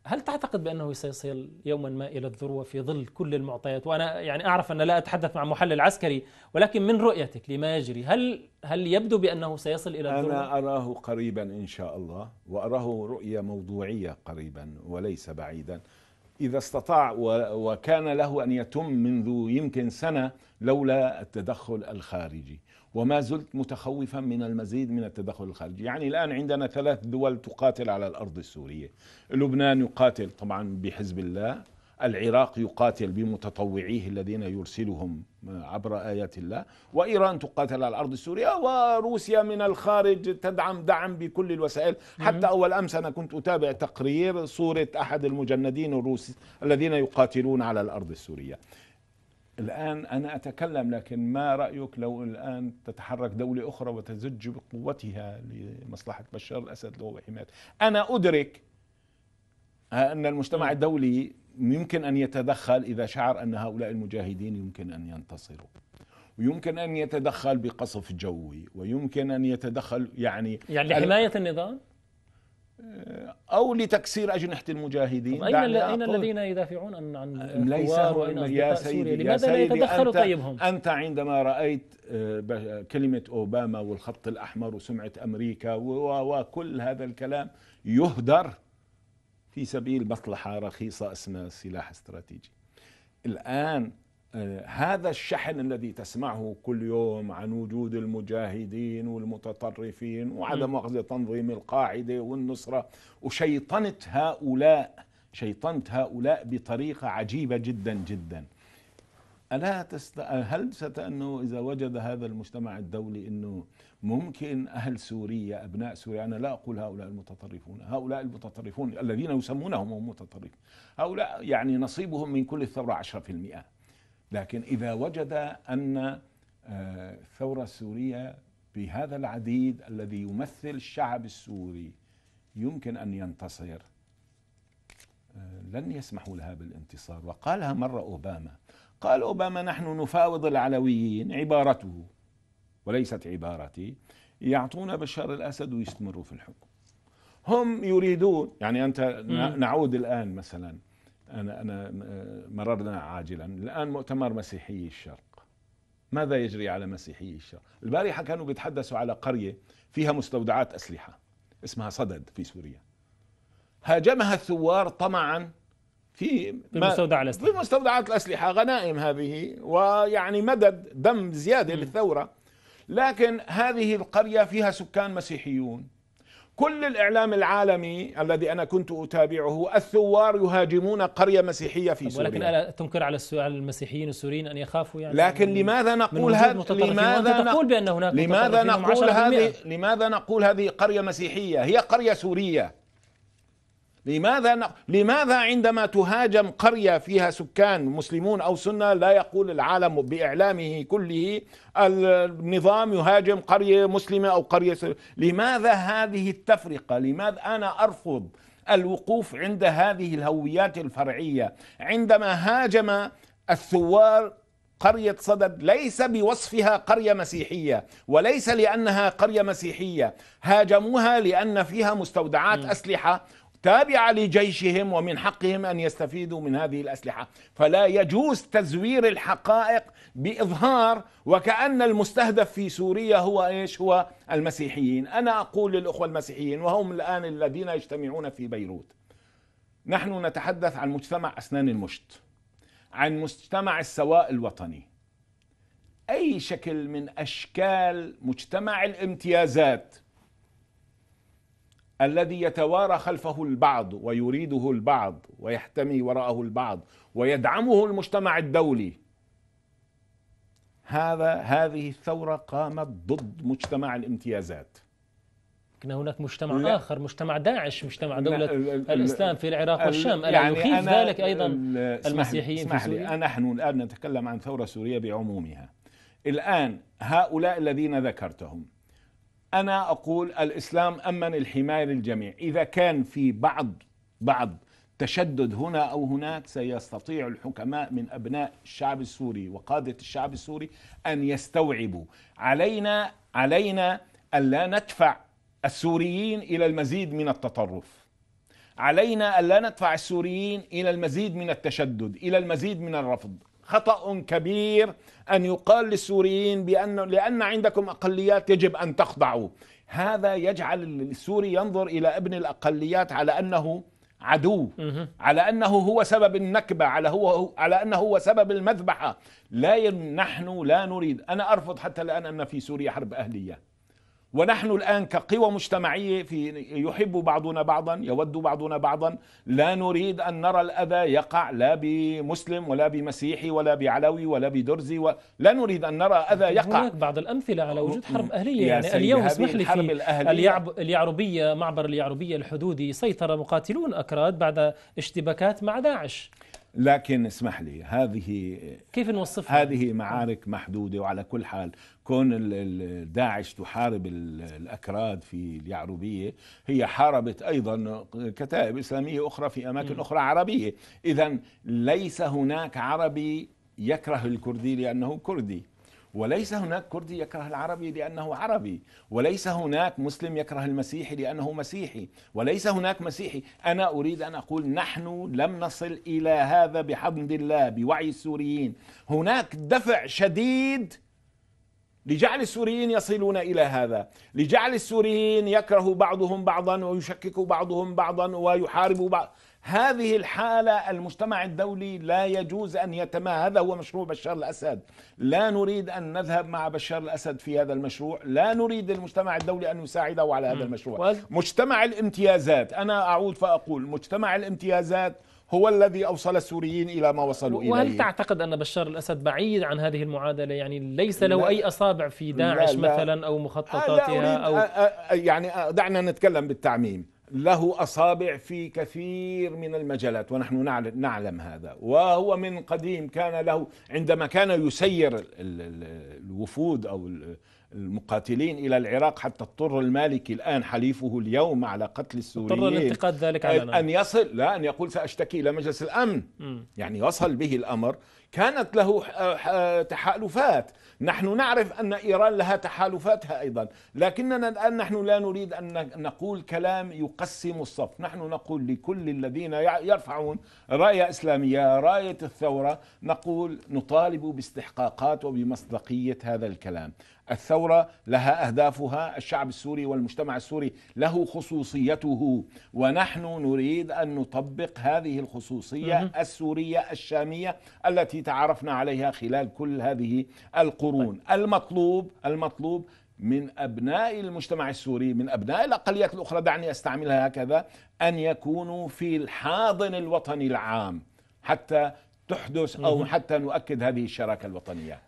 هل تعتقد بانه سيصل يوما ما الى الذروه في ظل كل المعطيات وانا يعني اعرف ان لا اتحدث مع محلل عسكري ولكن من رؤيتك لما يجري هل هل يبدو بانه سيصل الى الذروه انا اراه قريبا ان شاء الله واراه رؤيه موضوعيه قريبا وليس بعيدا اذا استطاع وكان له ان يتم منذ يمكن سنه لولا التدخل الخارجي وما زلت متخوفا من المزيد من التدخل الخارجي يعني الآن عندنا ثلاث دول تقاتل على الأرض السورية لبنان يقاتل طبعا بحزب الله العراق يقاتل بمتطوعيه الذين يرسلهم عبر آيات الله وإيران تقاتل على الأرض السورية وروسيا من الخارج تدعم دعم بكل الوسائل حتى أول أمس أنا كنت أتابع تقرير صورة أحد المجندين الروس الذين يقاتلون على الأرض السورية الآن أنا أتكلم لكن ما رأيك لو الآن تتحرك دولة أخرى وتزج بقوتها لمصلحة بشار الأسد وهو حمايته أنا أدرك أن المجتمع نعم. الدولي يمكن أن يتدخل إذا شعر أن هؤلاء المجاهدين يمكن أن ينتصروا ويمكن أن يتدخل بقصف جوي ويمكن أن يتدخل يعني يعني لحماية النظام؟ آه، او لتكسير اجنحه المجاهدين اين, أين الذين يدافعون عن عن ليس يا سيدي لماذا يا سيدي لا يتدخلوا أنت طيبهم انت عندما رايت آه، كلمه اوباما والخط الاحمر وسمعه امريكا وكل هذا الكلام يهدر في سبيل مصلحه رخيصه اسمها سلاح استراتيجي الان آه، هذا الشحن الذي تسمعه كل يوم عن وجود المجاهدين والمتطرفين وعدم أخذ تنظيم القاعدة والنصرة وشيطنة هؤلاء شيطنة هؤلاء بطريقة عجيبة جدا جدا ألا تست... هل ستأنه إذا وجد هذا المجتمع الدولي أنه ممكن أهل سوريا أبناء سوريا أنا لا أقول هؤلاء المتطرفون هؤلاء المتطرفون الذين يسمونهم هم متطرفين هؤلاء يعني نصيبهم من كل الثورة 10% لكن إذا وجد أن آه، الثورة السورية بهذا العديد الذي يمثل الشعب السوري يمكن أن ينتصر آه، لن يسمحوا لها بالانتصار وقالها مرة أوباما قال أوباما نحن نفاوض العلويين عبارته وليست عبارتي يعطون بشار الأسد ويستمروا في الحكم هم يريدون يعني أنت نعود الآن مثلاً أنا أنا آه، مررنا عاجلا الآن مؤتمر مسيحي الشرق ماذا يجري على مسيحي الشرق البارحة كانوا بيتحدثوا على قرية فيها مستودعات أسلحة اسمها صدد في سوريا هاجمها الثوار طمعا في بمستودع الأسلحة في مستودعات الأسلحة غنائم هذه ويعني مدد دم زيادة م. للثورة لكن هذه القرية فيها سكان مسيحيون كل الإعلام العالمي الذي أنا كنت أتابعه الثوار يهاجمون قرية مسيحية في سوريا ولكن ألا تنكر على المسيحيين السوريين أن يخافوا يعني لكن لماذا نقول هذا لماذا نقول بأن هناك لماذا نقول هذه لماذا نقول هذه قرية مسيحية هي قرية سورية لماذا ن... لماذا عندما تهاجم قريه فيها سكان مسلمون او سنه لا يقول العالم باعلامه كله النظام يهاجم قريه مسلمه او قريه سنة. لماذا هذه التفرقه؟ لماذا انا ارفض الوقوف عند هذه الهويات الفرعيه؟ عندما هاجم الثوار قرية صدد ليس بوصفها قرية مسيحية وليس لأنها قرية مسيحية هاجموها لأن فيها مستودعات م. أسلحة تابعة لجيشهم ومن حقهم أن يستفيدوا من هذه الأسلحة فلا يجوز تزوير الحقائق بإظهار وكأن المستهدف في سوريا هو إيش هو المسيحيين أنا أقول للأخوة المسيحيين وهم الآن الذين يجتمعون في بيروت نحن نتحدث عن مجتمع أسنان المشط عن مجتمع السواء الوطني أي شكل من أشكال مجتمع الامتيازات الذي يتوارى خلفه البعض ويريده البعض ويحتمي وراءه البعض ويدعمه المجتمع الدولي هذا هذه الثورة قامت ضد مجتمع الامتيازات لكن هناك مجتمع لا آخر مجتمع داعش مجتمع دولة الإسلام في العراق والشام ألا يعني يخيف ذلك أيضا المسيحيين اسمح لي أنا نحن الآن نتكلم عن ثورة سورية بعمومها الآن هؤلاء الذين ذكرتهم أنا أقول الإسلام أمن الحماية للجميع إذا كان في بعض بعض تشدد هنا أو هناك سيستطيع الحكماء من أبناء الشعب السوري وقادة الشعب السوري أن يستوعبوا علينا علينا ألا ندفع السوريين إلى المزيد من التطرف علينا ألا ندفع السوريين إلى المزيد من التشدد إلى المزيد من الرفض خطأ كبير أن يقال للسوريين بأن لأن عندكم أقليات يجب أن تخضعوا هذا يجعل السوري ينظر إلى ابن الأقليات على أنه عدو على انه هو سبب النكبه على هو على انه هو سبب المذبحه لا نحن لا نريد انا ارفض حتى الان ان في سوريا حرب اهليه ونحن الآن كقوى مجتمعية في يحب بعضنا بعضا يود بعضنا بعضا لا نريد أن نرى الأذى يقع لا بمسلم ولا بمسيحي ولا بعلوي ولا بدرزي ولا نريد أن نرى أذى يقع هناك بعض الأمثلة على وجود حرب أهلية يعني اليوم اسمح لي في اليعب... اليعربية معبر اليعربية الحدودي سيطر مقاتلون أكراد بعد اشتباكات مع داعش لكن اسمح لي هذه كيف نوصفها؟ هذه معارك محدودة وعلى كل حال كون داعش تحارب الأكراد في اليعروبيه هي حاربت أيضا كتائب إسلامية أخرى في أماكن أخرى عربية إذا ليس هناك عربي يكره الكردي لأنه كردي وليس هناك كردي يكره العربي لأنه عربي وليس هناك مسلم يكره المسيحي لأنه مسيحي وليس هناك مسيحي أنا أريد أن أقول نحن لم نصل إلى هذا بحمد الله بوعي السوريين هناك دفع شديد لجعل السوريين يصلون الى هذا، لجعل السوريين يكره بعضهم بعضا ويشكك بعضهم بعضا ويحارب بعض، هذه الحالة المجتمع الدولي لا يجوز أن يتماهى، هذا هو مشروع بشار الأسد لا نريد أن نذهب مع بشار الأسد في هذا المشروع لا نريد المجتمع الدولي أن يساعده على هذا المشروع مجتمع الامتيازات أنا أعود فأقول مجتمع الامتيازات هو الذي أوصل السوريين إلى ما وصلوا إليه وهل تعتقد أن بشار الأسد بعيد عن هذه المعادلة يعني ليس له أي أصابع في داعش لا لا مثلا أو مخططاتها أو يعني دعنا نتكلم بالتعميم له أصابع في كثير من المجالات ونحن نعلم هذا وهو من قديم كان له عندما كان يسير الوفود أو المقاتلين الى العراق حتى اضطر المالكي الان حليفه اليوم على قتل السوريين اضطر لانتقاد ذلك علنا. ان يصل لا ان يقول ساشتكي الى مجلس الامن م. يعني وصل به الامر كانت له تحالفات نحن نعرف ان ايران لها تحالفاتها ايضا لكننا الان نحن لا نريد ان نقول كلام يقسم الصف نحن نقول لكل الذين يرفعون رايه اسلاميه رايه الثوره نقول نطالب باستحقاقات وبمصداقيه هذا الكلام الثوره لها اهدافها الشعب السوري والمجتمع السوري له خصوصيته ونحن نريد ان نطبق هذه الخصوصيه السوريه الشاميه التي تعرفنا عليها خلال كل هذه القرون طيب. المطلوب المطلوب من ابناء المجتمع السوري من ابناء الاقليات الاخرى دعني استعملها هكذا ان يكونوا في الحاضن الوطني العام حتى تحدث او حتى نؤكد هذه الشراكه الوطنيه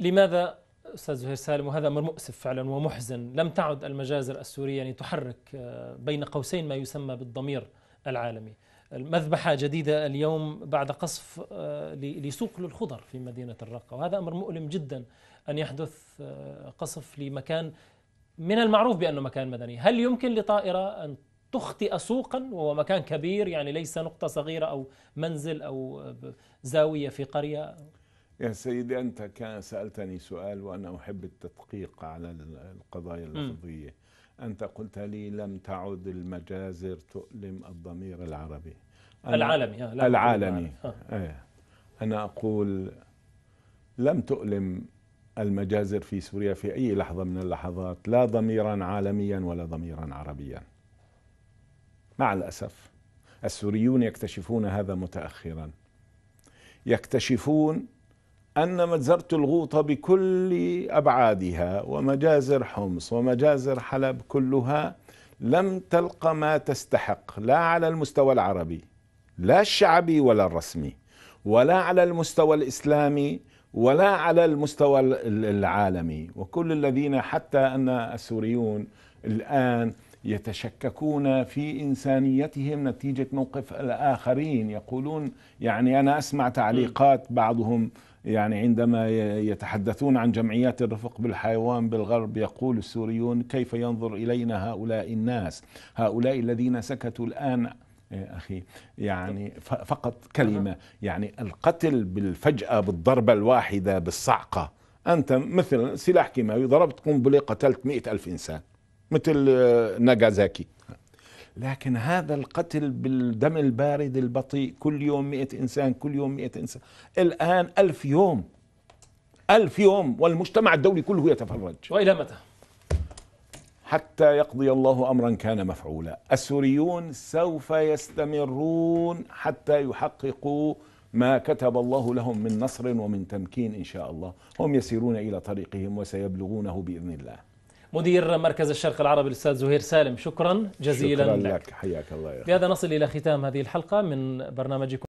لماذا استاذ زهير سالم وهذا امر مؤسف فعلا ومحزن لم تعد المجازر السوريه يعني تحرك آه، بين قوسين ما يسمى بالضمير العالمي المذبحه جديده اليوم بعد قصف آه، لسوق للخضر في مدينه الرقه وهذا امر مؤلم جدا ان يحدث آه، قصف لمكان من المعروف بانه مكان مدني هل يمكن لطائره ان تخطئ سوقا وهو مكان كبير يعني ليس نقطة صغيرة أو منزل أو زاوية في قرية يا سيدي أنت كان سألتني سؤال وأنا أحب التدقيق على القضايا اللفظية أنت قلت لي لم تعد المجازر تؤلم الضمير العربي العالمي آه، لا العالمي آه. آه. أنا أقول لم تؤلم المجازر في سوريا في أي لحظة من اللحظات لا ضميرا عالميا ولا ضميرا عربيا مع الأسف السوريون يكتشفون هذا متأخرا يكتشفون أن مجزرة الغوطة بكل أبعادها ومجازر حمص ومجازر حلب كلها لم تلق ما تستحق لا على المستوى العربي لا الشعبي ولا الرسمي ولا على المستوى الإسلامي ولا على المستوى العالمي وكل الذين حتى أن السوريون الآن يتشككون في إنسانيتهم نتيجة موقف الآخرين يقولون يعني أنا أسمع تعليقات بعضهم يعني عندما يتحدثون عن جمعيات الرفق بالحيوان بالغرب يقول السوريون كيف ينظر إلينا هؤلاء الناس هؤلاء الذين سكتوا الآن إيه اخي يعني فقط كلمه يعني القتل بالفجاه بالضربه الواحده بالصعقه انت مثل سلاح كيماوي ضربت قنبله قتلت مئة ألف انسان مثل آه، ناجازاكي لكن هذا القتل بالدم البارد البطيء كل يوم مئة إنسان كل يوم مئة إنسان الآن ألف يوم ألف يوم والمجتمع الدولي كله يتفرج وإلى متى؟ حتى يقضي الله أمرا كان مفعولا السوريون سوف يستمرون حتى يحققوا ما كتب الله لهم من نصر ومن تمكين إن شاء الله هم يسيرون إلى طريقهم وسيبلغونه بإذن الله مدير مركز الشرق العربي الأستاذ زهير سالم شكرا جزيلا شكرا لك, لك. حياك الله يا بهذا نصل إلى ختام هذه الحلقة من برنامجكم